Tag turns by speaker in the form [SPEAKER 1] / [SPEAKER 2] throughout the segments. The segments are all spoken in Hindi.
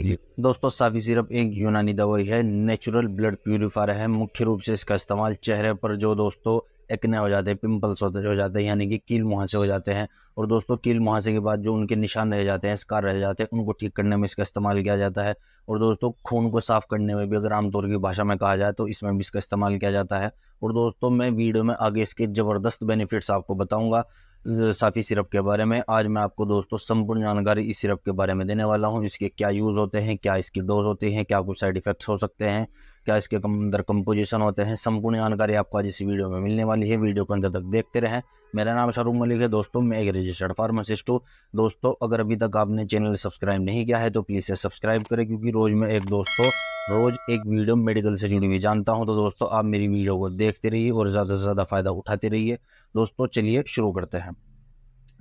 [SPEAKER 1] के लिए दोस्तों साफी सिरप एक यूनानी दवाई है नेचुरल ब्लड प्यूरिफायर है मुख्य रूप से इसका इस्तेमाल चेहरे पर जो दोस्तों एक्ने हो जाते हैं पिंपल्स होते हो जाते हैं यानी कि कील मुहासे हो जाते हैं और दोस्तों कील मुहासे के बाद जो उनके निशान रह जाते हैं स्कार रह जाते हैं उनको ठीक करने में इसका इस्तेमाल किया जाता है और दोस्तों खून को साफ़ करने में भी अगर आमतौर की भाषा में कहा जाए तो इसमें भी इसका इस्तेमाल किया जाता है और दोस्तों मैं वीडियो में आगे इसके ज़बरदस्त बेनिफिट्स आपको बताऊँगा साफ़ी सिरप के बारे में आज मैं आपको दोस्तों संपूर्ण जानकारी इस सिरप के बारे में देने वाला हूँ इसके क्या यूज़ होते हैं क्या इसकी डोज होती है क्या कुछ साइड इफ़ेक्ट्स हो सकते हैं क्या इसके अंदर कंपोजिशन होते हैं संपूर्ण जानकारी आपको आज इस वीडियो में मिलने वाली है वीडियो को अंत तक देखते रहें मेरा नाम शाहरुख मलिक है दोस्तों मैं एक रजिस्टर्ड फार्मासिस्ट हूँ दोस्तों अगर अभी तक आपने चैनल सब्सक्राइब नहीं किया है तो प्लीज़ सब्सक्राइब करें क्योंकि रोज़ में एक दोस्तों रोज़ एक वीडियो मेडिकल से जुड़ी हुई जानता हूँ तो दोस्तों आप मेरी वीडियो को देखते रहिए और ज़्यादा से ज़्यादा फ़ायदा उठाते रहिए दोस्तों चलिए शुरू करते हैं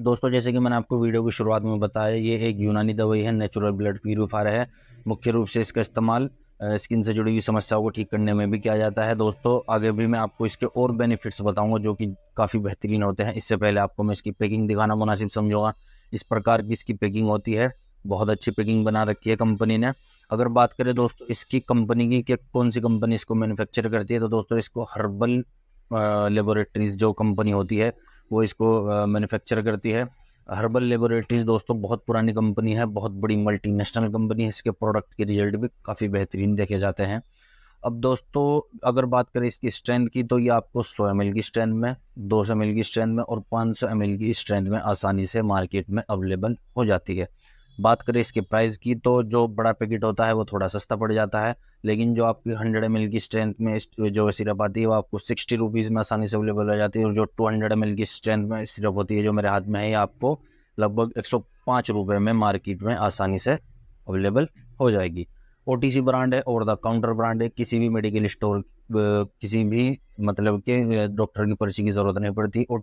[SPEAKER 1] दोस्तों जैसे कि मैंने आपको वीडियो की शुरुआत में बताया ये एक यूनानी दवाई है नेचुरल ब्लड प्यूरीफायर है मुख्य रूप से इसका इस्तेमाल स्किन से जुड़ी हुई समस्याओं को ठीक करने में भी किया जाता है दोस्तों आगे भी मैं आपको इसके और बेनिफिट्स बताऊंगा जो कि काफ़ी बेहतरीन होते हैं इससे पहले आपको मैं इसकी पैकिंग दिखाना मुनासिब समझूंगा इस प्रकार की इसकी पैकिंग होती है बहुत अच्छी पैकिंग बना रखी है कंपनी ने अगर बात करें दोस्तों इसकी कंपनी की कि कौन सी कंपनी इसको मैन्युफैक्चर करती है तो दोस्तों इसको हर्बल लेबोरेटरीज जो कंपनी होती है वो इसको मैन्युफैक्चर करती है हर्बल लेबोरेटरीज दोस्तों बहुत पुरानी कंपनी है बहुत बड़ी मल्टीनेशनल कंपनी है इसके प्रोडक्ट के रिजल्ट भी काफ़ी बेहतरीन देखे जाते हैं अब दोस्तों अगर बात करें इसकी स्ट्रेंथ की तो ये आपको 100 एम की स्ट्रेंथ में 200 एम की स्ट्रेंथ में और 500 एम की स्ट्रेंथ में आसानी से मार्केट में अवेलेबल हो जाती है बात करें इसके प्राइस की तो जो बड़ा पैकेट होता है वो थोड़ा सस्ता पड़ जाता है लेकिन जो आपकी हंड्रेड एम की स्ट्रेंथ में जो सिरप आती है वो आपको सिक्सटी रुपीज़ में आसानी से अवेलेबल हो जाती है और जो टू हंड्रेड एम की स्ट्रेंथ में सिरप होती है जो मेरे हाथ में है ये आपको लगभग एक सौ पाँच रुपये में मार्केट में आसानी से अवेलेबल हो जाएगी ओ ब्रांड है और द काउंटर ब्रांड है किसी भी मेडिकल स्टोर किसी भी मतलब के डॉक्टर की पर्ची की ज़रूरत नहीं पड़ती ओ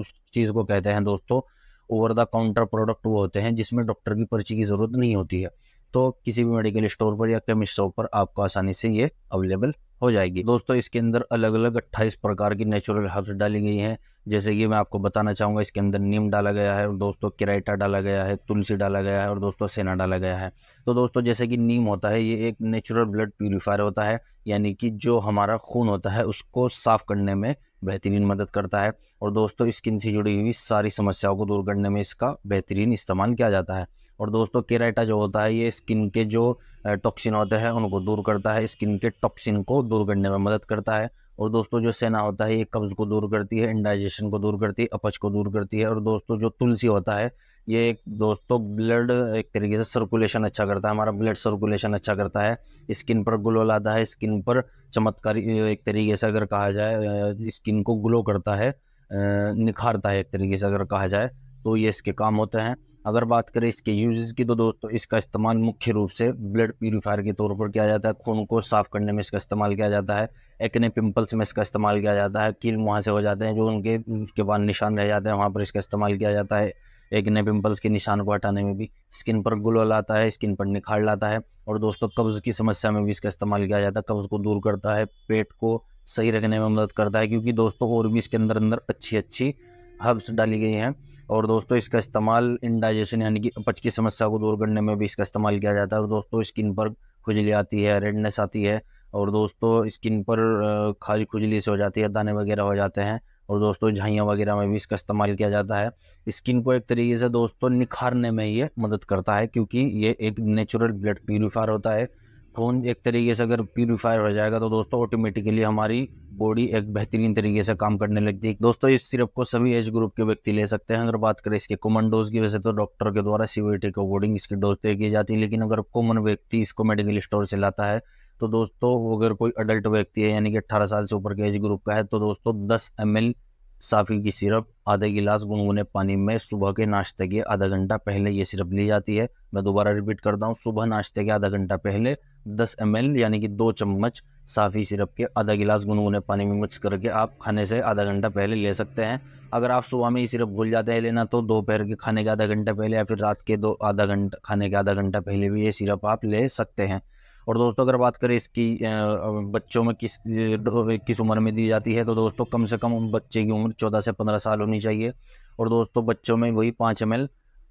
[SPEAKER 1] उस चीज़ को कहते हैं दोस्तों ओवर द काउंटर प्रोडक्ट वो होते हैं जिसमें डॉक्टर की पर्ची की ज़रूरत नहीं होती है तो किसी भी मेडिकल स्टोर पर या केमिस्ट स्टोर पर आपको आसानी से ये अवेलेबल हो जाएगी दोस्तों इसके अंदर अलग अलग अट्ठाईस प्रकार की नेचुरल हर्ब्स डाली गई हैं जैसे कि मैं आपको बताना चाहूँगा इसके अंदर नीम डाला गया है और दोस्तों किराइटा डाला गया है तुलसी डाला गया है और दोस्तों सेना डाला गया है तो दोस्तों जैसे कि नीम होता है ये एक नेचुरल ब्लड प्योरीफायर होता है यानी कि जो हमारा खून होता है उसको साफ़ करने में बेहतरीन मदद करता है और दोस्तों स्किन से जुड़ी हुई सारी समस्याओं को दूर करने में इसका बेहतरीन इस्तेमाल किया जाता है और दोस्तों केराटा जो होता है ये स्किन के जो टॉक्सिन होते हैं उनको दूर करता है स्किन के टॉक्सिन को दूर करने में मदद करता है और दोस्तों जो सेना होता है ये कब्ज़ को दूर करती है इंडाइजेशन को दूर करती है अपच को दूर करती है और दोस्तों जो तुलसी होता है ये एक दोस्तों ब्लड एक तरीके से सर्कुलेशन अच्छा करता है हमारा ब्लड सर्कुलेशन अच्छा करता है स्किन पर ग्लो लाता है स्किन पर चमत्कारी एक तरीके से अगर कहा जाए स्किन को ग्लो करता है निखारता है एक तरीके से अगर कहा जाए तो ये इसके काम होते हैं अगर बात करें इसके यूजेस की तो दोस्तों इसका इस्तेमाल मुख्य रूप से ब्लड प्योरीफायर के तौर पर किया जाता है खून को साफ़ करने में इसका इस्तेमाल किया जाता है एक्ने पिंपल्स में इसका इस्तेमाल किया जाता है कील वहाँ से हो जाते हैं जो उनके उसके बाद निशान रह जाते हैं वहाँ पर इसका इस्तेमाल किया जाता है एक्ने पिंपल्स के निशान को हटाने में भी स्किन पर ग्लो लाता है स्किन पर निखार लाता है और दोस्तों कब्ज़ की समस्या में भी इसका इस्तेमाल किया जाता है कब्ज़ को दूर करता है पेट को सही रखने में मदद करता है क्योंकि दोस्तों और भी इसके अंदर अंदर अच्छी अच्छी हर्ब्स डाली गई हैं और दोस्तों इसका इस्तेमाल इंडाइजेशन यानी कि अपच की समस्या को दूर करने में भी इसका इस्तेमाल किया जाता है और दोस्तों स्किन पर खुजली आती है रेडनेस आती है और दोस्तों स्किन पर खाली खुजली से हो जाती है दाने वगैरह हो जाते हैं और दोस्तों झाइयाँ वगैरह में भी इसका इस्तेमाल किया जाता है स्किन को एक तरीके से दोस्तों निखारने में ये मदद करता है क्योंकि ये एक नेचुरल ब्लड प्यूरीफायर होता है फ़ोन एक तरीके से अगर प्योरीफायर हो जाएगा तो दोस्तों ऑटोमेटिकली हमारी बॉडी एक बेहतरीन तरीके से काम करने लगती है दोस्तों इस सिरप को सभी एज ग्रुप के व्यक्ति ले सकते हैं अगर बात करें इसके कॉमन डोज की वैसे तो डॉक्टर के द्वारा सीवीटी के अकॉर्डिंग इसकी डोज तय की जाती है लेकिन अगर कॉमन व्यक्ति इसको मेडिकल स्टोर से लाता है तो दोस्तों अगर कोई अडल्ट व्यक्ति है यानी कि अट्ठारह साल से ऊपर के एज ग्रुप का है तो दोस्तों दस एम साफ़ी की सिरप आधे गिलास गुनगुने पानी में सुबह के नाश्ते के आधा घंटा पहले ये सिरप ली जाती है मैं दोबारा रिपीट करता हूँ सुबह नाश्ते के आधा घंटा पहले दस एम यानी कि दो चम्मच साफ़ी सिरप के आधा गिलास गुनगुने पानी में मिक्स करके आप खाने से आधा घंटा पहले ले सकते हैं अगर आप सुबह में ये सिरप भूल जाते हैं लेना तो दोपहर के खाने के आधा घंटा पहले या फिर रात के दो आधा घंटा खाने के आधा घंटा पहले भी ये सिरप आप ले सकते हैं और दोस्तों अगर बात करें इसकी बच्चों में किस किस उम्र में दी जाती है तो दोस्तों कम से कम बच्चे की उम्र चौदह से पंद्रह साल होनी चाहिए और दोस्तों बच्चों में वही पाँच एम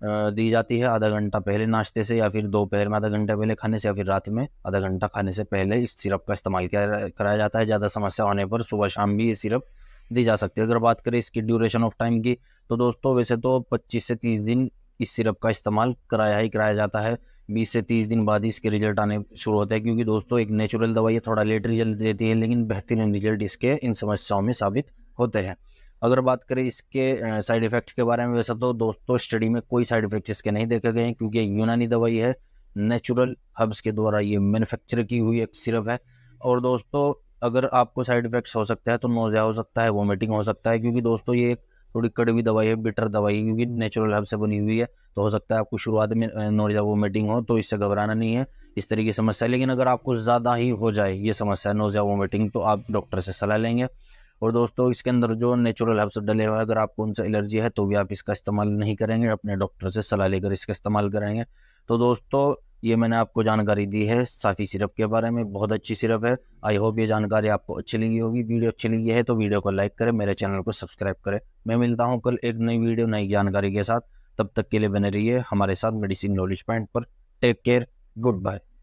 [SPEAKER 1] दी जाती है आधा घंटा पहले नाश्ते से या फिर दोपहर में आधा घंटा पहले खाने से या फिर रात में आधा घंटा खाने से पहले इस सिरप का इस्तेमाल किया कराया जाता है ज़्यादा समस्या होने पर सुबह शाम भी ये सिरप दी जा सकती है अगर बात करें इसकी ड्यूरेशन ऑफ टाइम की तो दोस्तों वैसे तो पच्चीस से तीस दिन इस सिरप का इस्तेमाल कराया ही कराया जाता है बीस से तीस दिन बाद इसके रिजल्ट आने शुरू होते हैं क्योंकि दोस्तों एक नेचुरल दवाई थोड़ा लेट रिजल्ट देती है लेकिन बेहतरीन रिजल्ट इसके इन समस्याओं में साबित होते हैं अगर बात करें इसके साइड इफ़ेक्ट के बारे में वैसे तो दोस्तों स्टडी में कोई साइड इफ़ेक्ट्स इसके नहीं देखे गए हैं क्योंकि यूनानी दवाई है नेचुरल हब्स के द्वारा ये मैन्युफैक्चर की हुई एक सिरप है और दोस्तों अगर आपको साइड इफ़ेक्ट्स तो हो सकता है तो नोजा हो सकता है वोमिटिंग हो सकता है क्योंकि दोस्तों ये एक थोड़ी कड़वी दवाई है बिटर दवाई है क्योंकि नेचुरल हब से बनी हुई है तो हो सकता है आपको शुरुआत में नोजा वोमिटिंग हो तो इससे घबराना नहीं है इस तरह की समस्या लेकिन अगर आपको ज़्यादा ही हो जाए ये समस्या नोजा वोमिटिंग तो आप डॉक्टर से सलाह लेंगे और दोस्तों इसके अंदर जो नेचुरल हर्ब्स डले हुए अगर आपको उनसे एलर्जी है तो भी आप इसका इस्तेमाल नहीं करेंगे अपने डॉक्टर से सलाह लेकर इसका इस्तेमाल करेंगे तो दोस्तों ये मैंने आपको जानकारी दी है साफ़ी सिरप के बारे में बहुत अच्छी सिरप है आई होप ये जानकारी आपको अच्छी लगी होगी वीडियो अच्छी लगी है तो वीडियो को लाइक करें मेरे चैनल को सब्सक्राइब करें मैं मिलता हूँ कल एक नई वीडियो नई जानकारी के साथ तब तक के लिए बने रहिए हमारे साथ मेडिसिन नॉलेज पॉइंट पर टेक केयर गुड बाय